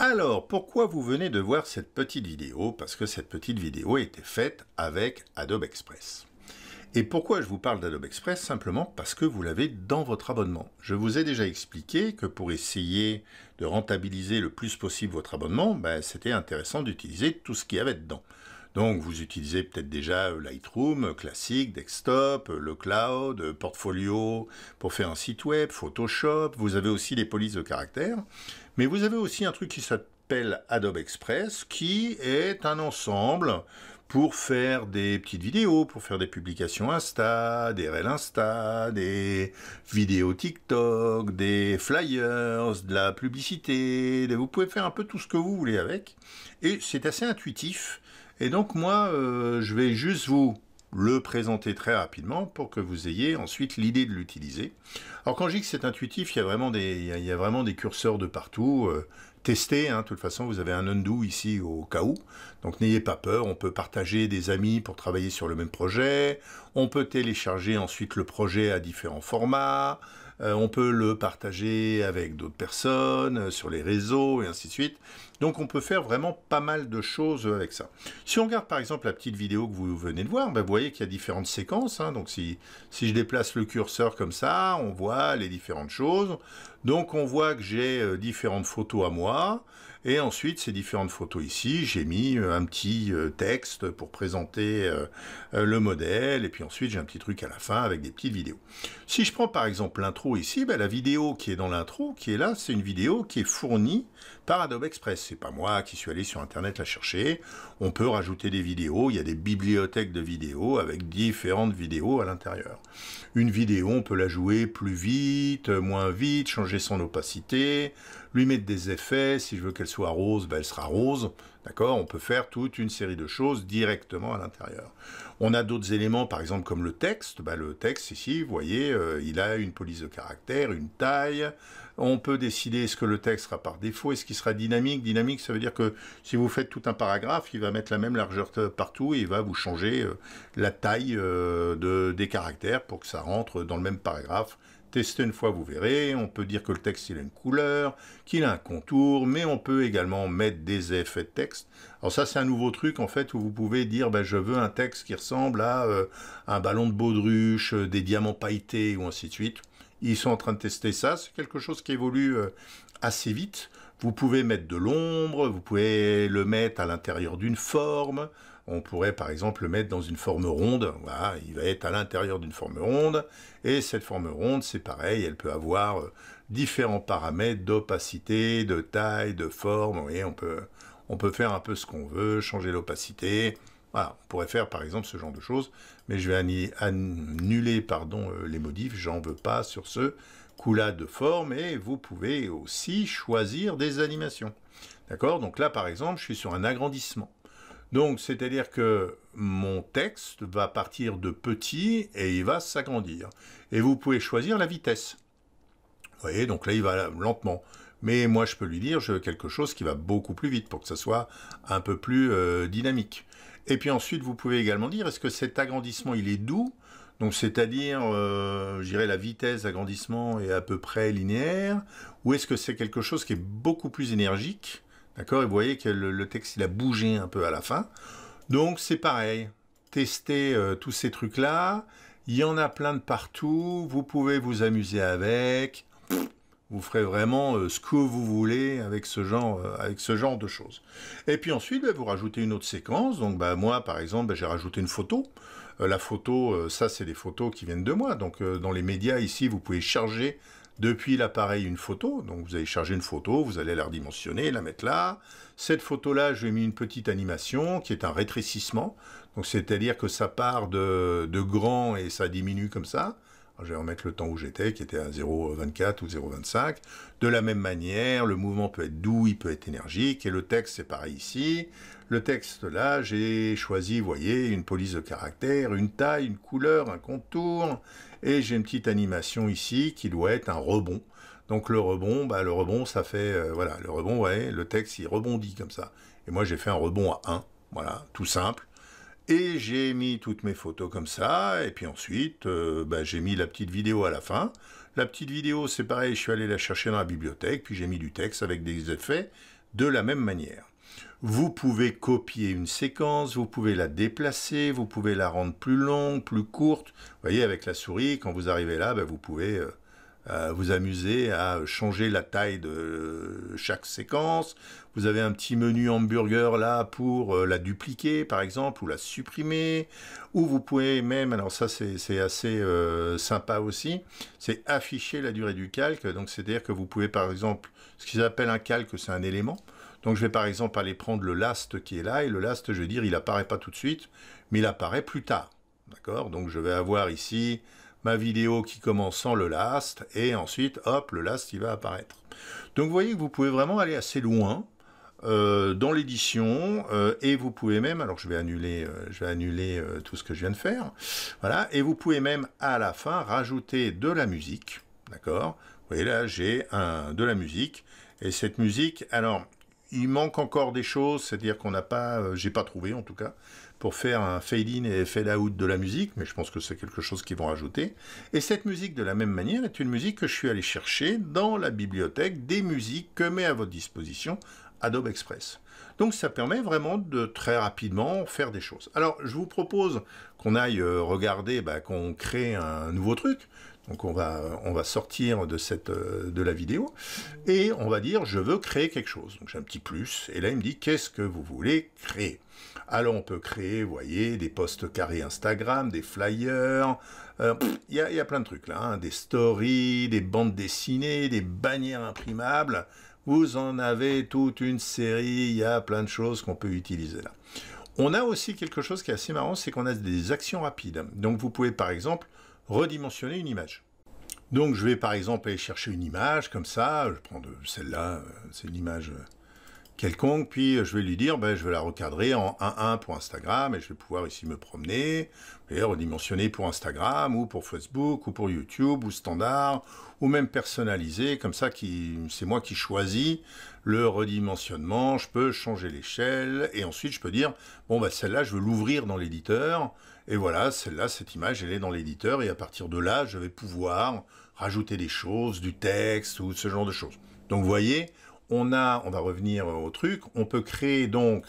Alors, pourquoi vous venez de voir cette petite vidéo Parce que cette petite vidéo a été faite avec Adobe Express. Et pourquoi je vous parle d'Adobe Express Simplement parce que vous l'avez dans votre abonnement. Je vous ai déjà expliqué que pour essayer de rentabiliser le plus possible votre abonnement, ben, c'était intéressant d'utiliser tout ce qu'il y avait dedans. Donc vous utilisez peut-être déjà euh, Lightroom euh, classique, desktop, euh, le cloud, portfolio pour faire un site web, Photoshop, vous avez aussi les polices de caractère, mais vous avez aussi un truc qui s'appelle Adobe Express qui est un ensemble pour faire des petites vidéos, pour faire des publications Insta, des réels Insta, des vidéos TikTok, des flyers, de la publicité. Vous pouvez faire un peu tout ce que vous voulez avec. Et c'est assez intuitif. Et donc moi, euh, je vais juste vous le présenter très rapidement pour que vous ayez ensuite l'idée de l'utiliser. Alors quand je dis que c'est intuitif, il y, a vraiment des, curseurs de partout. Euh, testez, hein. de toute façon vous avez un undo ici au cas où. Donc n'ayez pas peur, on peut partager des amis pour travailler sur le même projet. On peut télécharger ensuite le projet à différents formats. Euh, on peut le partager avec d'autres personnes, euh, sur les réseaux et ainsi de suite. Donc on peut faire vraiment pas mal de choses avec ça. Si on regarde par exemple la petite vidéo que vous venez de voir, ben, vous voyez qu'il y a différentes séquences. Hein. donc si, je déplace le curseur comme ça, on voit les différentes choses. Donc on voit que j'ai euh, différentes photos à moi. Et ensuite, ces différentes photos ici, j'ai mis euh, un petit euh, texte pour présenter euh, le modèle. Et puis ensuite, j'ai un petit truc à la fin avec des petites vidéos. Si je prends par exemple l'intro ici, ben, la vidéo qui est dans l'intro, qui est là, c'est une vidéo qui est fournie par Adobe Express. n'est pas moi qui suis allé sur Internet la chercher. On peut rajouter des vidéos. Il y a des bibliothèques de vidéos avec différentes vidéos à l'intérieur. Une vidéo, on peut la jouer plus vite, moins vite, changer son opacité lui mettre des effets. Si je veux qu'elle soit rose, ben, elle sera rose. D'accord On peut faire toute une série de choses directement à l'intérieur. On a d'autres éléments, par exemple comme le texte. Ben, le texte ici, vous voyez, euh, il a une police de caractère, une taille. On peut décider est-ce que le texte sera par défaut, est-ce qu'il sera dynamique. Dynamique, ça veut dire que si vous faites tout un paragraphe, il va mettre la même largeur partout et il va vous changer euh, la taille euh, des caractères pour que ça rentre dans le même paragraphe Testez une fois, vous verrez. On peut dire que le texte il a une couleur, qu'il a un contour, mais on peut également mettre des effets de texte. Alors ça, c'est un nouveau truc en fait où vous pouvez dire ben, je veux un texte qui ressemble à euh, un ballon de baudruche, euh, des diamants pailletés ou ainsi de suite. Ils sont en train de tester ça. C'est quelque chose qui évolue euh, assez vite. Vous pouvez mettre de l'ombre, vous pouvez le mettre à l'intérieur d'une forme. On pourrait par exemple le mettre dans une forme ronde. Voilà, il va être à l'intérieur d'une forme ronde. Et cette forme ronde, c'est pareil, elle peut avoir euh, différents paramètres d'opacité, de taille, de forme. on peut, on peut faire un peu ce qu'on veut, changer l'opacité. Voilà, on pourrait faire par exemple ce genre de choses, mais je vais annuler pardon, euh, les modifs, j'en veux pas sur ce coup-là de forme, et vous pouvez aussi choisir des animations. D'accord Donc là par exemple, je suis sur un agrandissement. Donc, c'est-à-dire que mon texte va partir de petit et il va s'agrandir. Et vous pouvez choisir la vitesse. Vous voyez, donc là, il va lentement. Mais moi, je peux lui dire je veux quelque chose qui va beaucoup plus vite pour que ça soit un peu plus euh, dynamique. Et puis ensuite, vous pouvez également dire est-ce que cet agrandissement, il est doux donc c'est-à-dire, euh, je dirais, la vitesse d'agrandissement est à peu près linéaire, ou est-ce que c'est quelque chose qui est beaucoup plus énergique D'accord Et vous voyez que le, texte, il a bougé un peu à la fin. Donc, c'est pareil. Testez euh, tous ces trucs-là. Il y en a plein de partout. Vous pouvez vous amuser avec. Vous ferez vraiment euh, ce que vous voulez avec ce genre, euh, avec ce genre de choses. Et puis ensuite, bah, vous rajoutez une autre séquence. Donc, bah, moi, par exemple, bah, j'ai rajouté une photo. la photo, ça, c'est des photos qui viennent de moi. Donc, dans les médias, ici, vous pouvez charger depuis l'appareil une photo. Donc vous allez charger une photo, vous allez la redimensionner, la mettre là. Cette photo-là, j'ai mis une petite animation qui est un rétrécissement. Donc c'est-à-dire que ça part de, de, grand et ça diminue comme ça je vais remettre le temps où j'étais, qui était à 0,24 ou 0,25. De la même manière, le mouvement peut être doux, il peut être énergique, et le texte, c'est pareil ici. Le texte, là, j'ai choisi, vous voyez, une police de caractère, une taille, une couleur, un contour, et j'ai une petite animation ici qui doit être un rebond. Donc le rebond, bah, le rebond, ça fait, euh, voilà, le rebond, le texte, il rebondit comme ça. Et moi, j'ai fait un rebond à 1, voilà, tout simple. Et j'ai mis toutes mes photos comme ça, et puis ensuite, euh, bah, j'ai mis la petite vidéo à la fin. La petite vidéo, c'est pareil, je suis allé la chercher dans la bibliothèque, puis j'ai mis du texte avec des effets de la même manière. Vous pouvez copier une séquence, vous pouvez la déplacer, vous pouvez la rendre plus longue, plus courte. Vous voyez, avec la souris, quand vous arrivez là, bah, vous pouvez... Euh, euh, vous amuser à changer la taille de chaque séquence. Vous avez un petit menu hamburger là pour euh, la dupliquer par exemple ou la supprimer. Ou vous pouvez même, alors ça c'est assez euh, sympa aussi, c'est afficher la durée du calque. Donc c'est-à-dire que vous pouvez par exemple, ce qu'ils appellent un calque c'est un élément. Donc je vais par exemple aller prendre le last qui est là et le last je veux dire il apparaît pas tout de suite mais il apparaît plus tard. D'accord Donc je vais avoir ici ma vidéo qui commence sans le last, et ensuite, hop, le last, il va apparaître. Donc vous voyez que vous pouvez vraiment aller assez loin euh, dans l'édition euh, et vous pouvez même, alors je vais annuler, euh, je vais annuler tout ce que je viens de faire, voilà, et vous pouvez même à la fin rajouter de la musique, d'accord Vous voyez là, j'ai un de la musique et cette musique, alors il manque encore des choses, c'est-à-dire qu'on n'a pas, j'ai pas trouvé en tout cas, pour faire un fade-in et fade-out de la musique, mais je pense que c'est quelque chose qu'ils vont rajouter. Et cette musique, de la même manière, est une musique que je suis allé chercher dans la bibliothèque des musiques que met à votre disposition Adobe Express. Donc ça permet vraiment de très rapidement faire des choses. Alors je vous propose qu'on aille euh, regarder, bah, qu'on crée un nouveau truc. Donc on va, sortir de, euh, de la vidéo et on va dire je veux créer quelque chose. Donc j'ai un petit plus et là il me dit qu'est-ce que vous voulez créer alors on peut créer, vous voyez, des postes carrés Instagram, des flyers, euh, il y, a, plein de trucs là, hein. des stories, des bandes dessinées, des bannières imprimables. Vous en avez toute une série, il y a plein de choses qu'on peut utiliser là. On a aussi quelque chose qui est assez marrant, c'est qu'on a des actions rapides. Donc vous pouvez par exemple redimensionner une image. Donc je vais par exemple aller chercher une image comme ça, je prends celle-là, euh, c'est une image... Euh, quelconque, puis euh, je vais lui dire, ben, je vais la recadrer en 1.1 pour Instagram, et je vais pouvoir ici me promener, et redimensionner pour Instagram, ou pour Facebook, ou pour YouTube, ou standard, ou même personnaliser, comme ça c'est moi qui choisis le redimensionnement, je peux changer l'échelle, et ensuite je peux dire, bon, ben, celle-là, je veux l'ouvrir dans l'éditeur, et voilà, celle-là, cette image, elle est dans l'éditeur, et à partir de là, je vais pouvoir rajouter des choses, du texte, ou ce genre de choses. Donc vous voyez, on a, on va revenir euh, au truc, on peut créer donc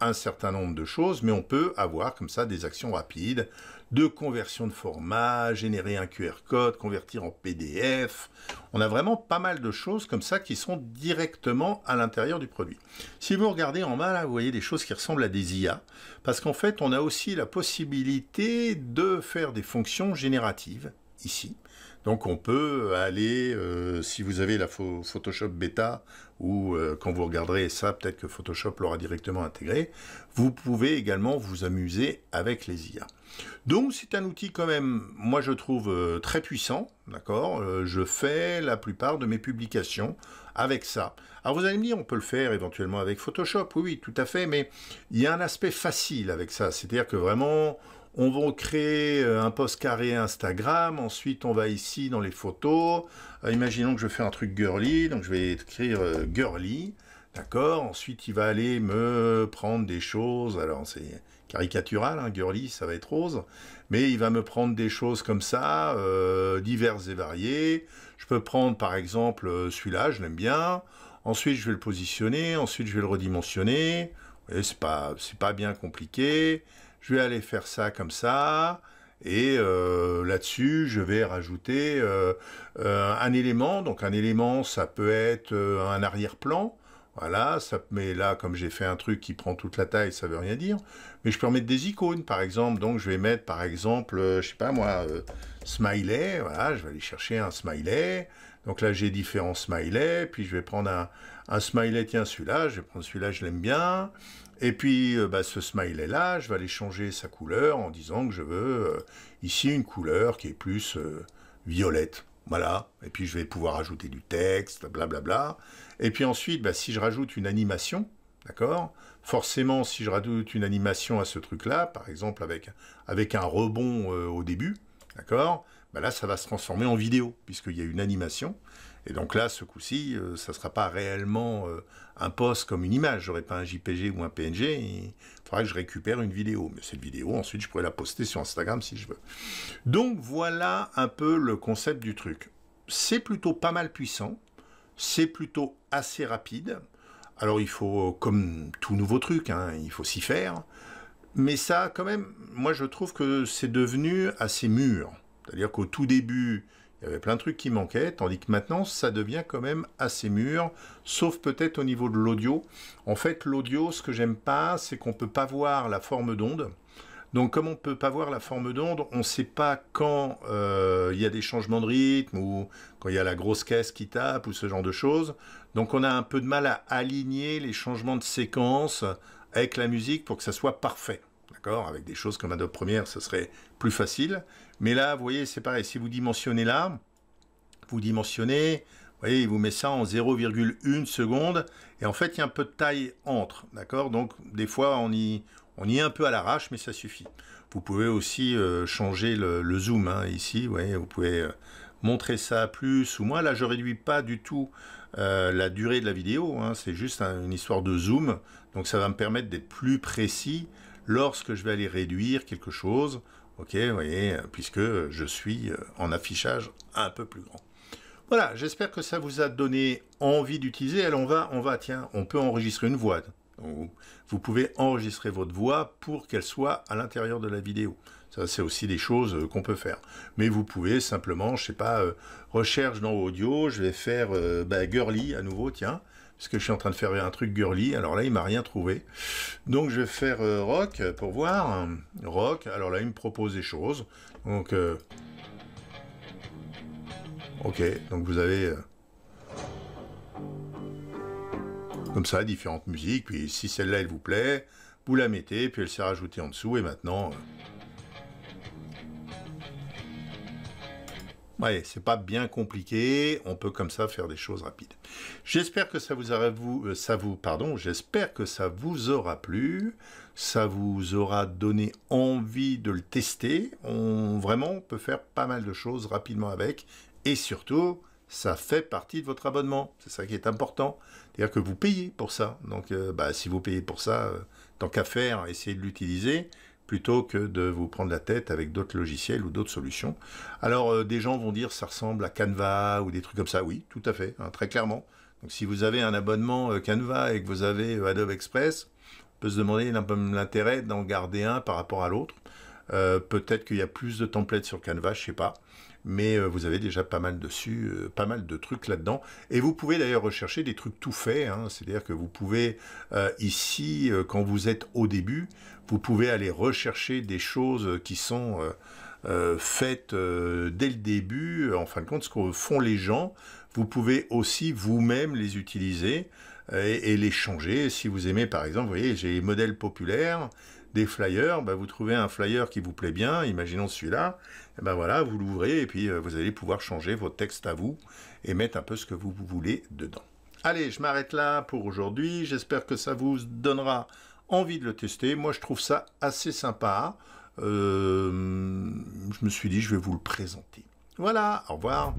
un certain nombre de choses, mais on peut avoir comme ça des actions rapides de conversion de format, générer un QR code, convertir en PDF. On a vraiment pas mal de choses comme ça qui sont directement à l'intérieur du produit. Si vous regardez en bas, là, vous voyez des choses qui ressemblent à des IA, parce qu'en fait, on a aussi la possibilité de faire des fonctions génératives ici. Donc on peut euh, aller, euh, si vous avez la Photoshop bêta, ou euh, quand vous regarderez ça, peut-être que Photoshop l'aura directement intégré, vous pouvez également vous amuser avec les IA. Donc c'est un outil quand même, moi je trouve très puissant, d'accord Je fais la plupart de mes publications avec ça. Alors vous allez me dire, on peut le faire éventuellement avec Photoshop, oui, oui tout à fait, mais il y a un aspect facile avec ça, c'est-à-dire que vraiment on va créer euh, un post carré Instagram, ensuite on va ici dans les photos, euh, imaginons que je fais un truc girly, donc je vais écrire euh, girly, d'accord, ensuite il va aller me prendre des choses, alors c'est caricatural, hein, girly ça va être rose, mais il va me prendre des choses comme ça, diverses et variées, je peux prendre par exemple celui-là, je l'aime bien, ensuite je vais le positionner, ensuite je vais le redimensionner, c'est pas, pas bien compliqué, je vais aller faire ça comme ça. Et euh, là-dessus, je vais rajouter euh, euh, un élément. Donc un élément, ça peut être un arrière-plan. Voilà, ça, mais là, comme j'ai fait un truc qui prend toute la taille, ça ne veut rien dire. Mais je peux mettre des icônes, par exemple. Donc je vais mettre, par exemple, je sais pas moi, smiley. Voilà, je vais aller chercher un smiley. Donc là, j'ai différents smileys. Puis je vais prendre un, un smiley. Tiens, celui-là, je vais prendre celui-là, je l'aime bien. Et puis, euh, bah, ce smile ce là je vais aller changer sa couleur en disant que je veux euh, ici une couleur qui est plus euh, violette. Voilà. Et puis, je vais pouvoir ajouter du texte, blablabla. Bla, bla. Et puis ensuite, bah, si je rajoute une animation, d'accord Forcément, si je rajoute une animation à ce truc-là, par exemple avec, un rebond au début, d'accord bah, Là, ça va se transformer en vidéo, puisqu'il y a une animation. Et donc là, ce coup-ci, euh, ça ne sera pas réellement euh, un poste comme une image. n'aurai pas un JPG ou un PNG. Il faudra que je récupère une vidéo. Mais cette vidéo, ensuite, je pourrais la poster sur Instagram si je veux. Donc voilà un peu le concept du truc. C'est plutôt pas mal puissant. C'est plutôt assez rapide. Alors il faut, euh, comme tout nouveau truc, hein, il faut s'y faire. Mais ça, quand même, moi je trouve que c'est devenu assez mûr. C'est-à-dire qu'au tout début, il y avait plein de trucs qui manquaient, tandis que maintenant, ça devient quand même assez mûr, sauf peut-être au niveau de l'audio. En fait, l'audio, ce que j'aime pas, c'est qu'on ne peut pas voir la forme d'onde. Donc, comme on ne peut pas voir la forme d'onde, on ne sait pas quand euh, il y a des changements de rythme ou quand il y a la grosse caisse qui tape ou ce genre de choses. Donc, on a un peu de mal à aligner les changements de séquence avec la musique pour que ça soit parfait. Avec des choses comme Adobe première, ce serait plus facile. Mais là, vous voyez, c'est pareil. Si vous dimensionnez là, vous dimensionnez, vous voyez, il vous met ça en 0,1 seconde. Et en fait, il y a un peu de taille entre. D'accord Donc, des fois, on y, est un peu à l'arrache, mais ça suffit. Vous pouvez aussi euh, changer le, zoom hein, ici. Vous pouvez euh, montrer ça plus ou moins. Là, je réduis pas du tout euh, la durée de la vidéo. Hein, c'est juste une histoire de zoom. Donc, ça va me permettre d'être plus précis lorsque je vais aller réduire quelque chose, ok, vous voyez, euh, puisque je suis euh, en affichage un peu plus grand. Voilà, j'espère que ça vous a donné envie d'utiliser. Alors on va, on va, tiens, on peut enregistrer une voix. vous pouvez enregistrer votre voix pour qu'elle soit à l'intérieur de la vidéo. Ça, c'est aussi des choses euh, qu'on peut faire. Mais vous pouvez simplement, je sais pas, recherche dans audio, je vais faire bah, girly à nouveau, tiens ce que je suis en train de faire un truc girly, alors là il m'a rien trouvé. Donc je vais faire euh, rock pour voir. Rock, alors là il me propose des choses. Donc euh, Ok, donc vous avez euh, comme ça différentes musiques, puis si celle-là elle vous plaît, vous la mettez, puis elle s'est rajoutée en dessous, et maintenant. Ouais, c'est pas bien compliqué, on peut comme ça faire des choses rapides. J'espère que ça vous aura euh, ça vous pardon, j'espère que ça vous aura plu, ça vous aura donné envie de le tester. On vraiment peut faire pas mal de choses rapidement avec et surtout ça fait partie de votre abonnement. C'est ça qui est important. C'est-à-dire que vous payez pour ça. Donc, euh, bah, si vous payez pour ça, euh, tant qu'à faire, essayez de l'utiliser plutôt que de vous prendre la tête avec d'autres logiciels ou d'autres solutions. Alors euh, des gens vont dire ça ressemble à Canva ou des trucs comme ça. Oui, tout à fait, hein, très clairement. Donc si vous avez un abonnement euh, Canva et que vous avez euh, Adobe Express, on peut se demander l'intérêt d'en garder un par rapport à l'autre. Peut-être qu'il y a plus de templates sur Canva, je ne sais pas mais euh, vous avez déjà pas mal dessus, euh, pas mal de trucs là-dedans. Et vous pouvez d'ailleurs rechercher des trucs tout faits, hein. c'est-à-dire que vous pouvez euh, ici, quand vous êtes au début, vous pouvez aller rechercher des choses qui sont faites dès le début, en fin de compte, ce que font les gens. Vous pouvez aussi vous-même les utiliser et, et les changer. Si vous aimez, par exemple, vous voyez, j'ai les modèles populaires, des flyers, bah, vous trouvez un flyer qui vous plaît bien, imaginons celui-là, eh ben voilà, vous l'ouvrez et puis euh, vous allez pouvoir changer votre texte à vous et mettre un peu ce que vous voulez dedans. Allez, je m'arrête là pour aujourd'hui, j'espère que ça vous donnera envie de le tester, moi je trouve ça assez sympa, euh, je me suis dit je vais vous le présenter. Voilà, au revoir.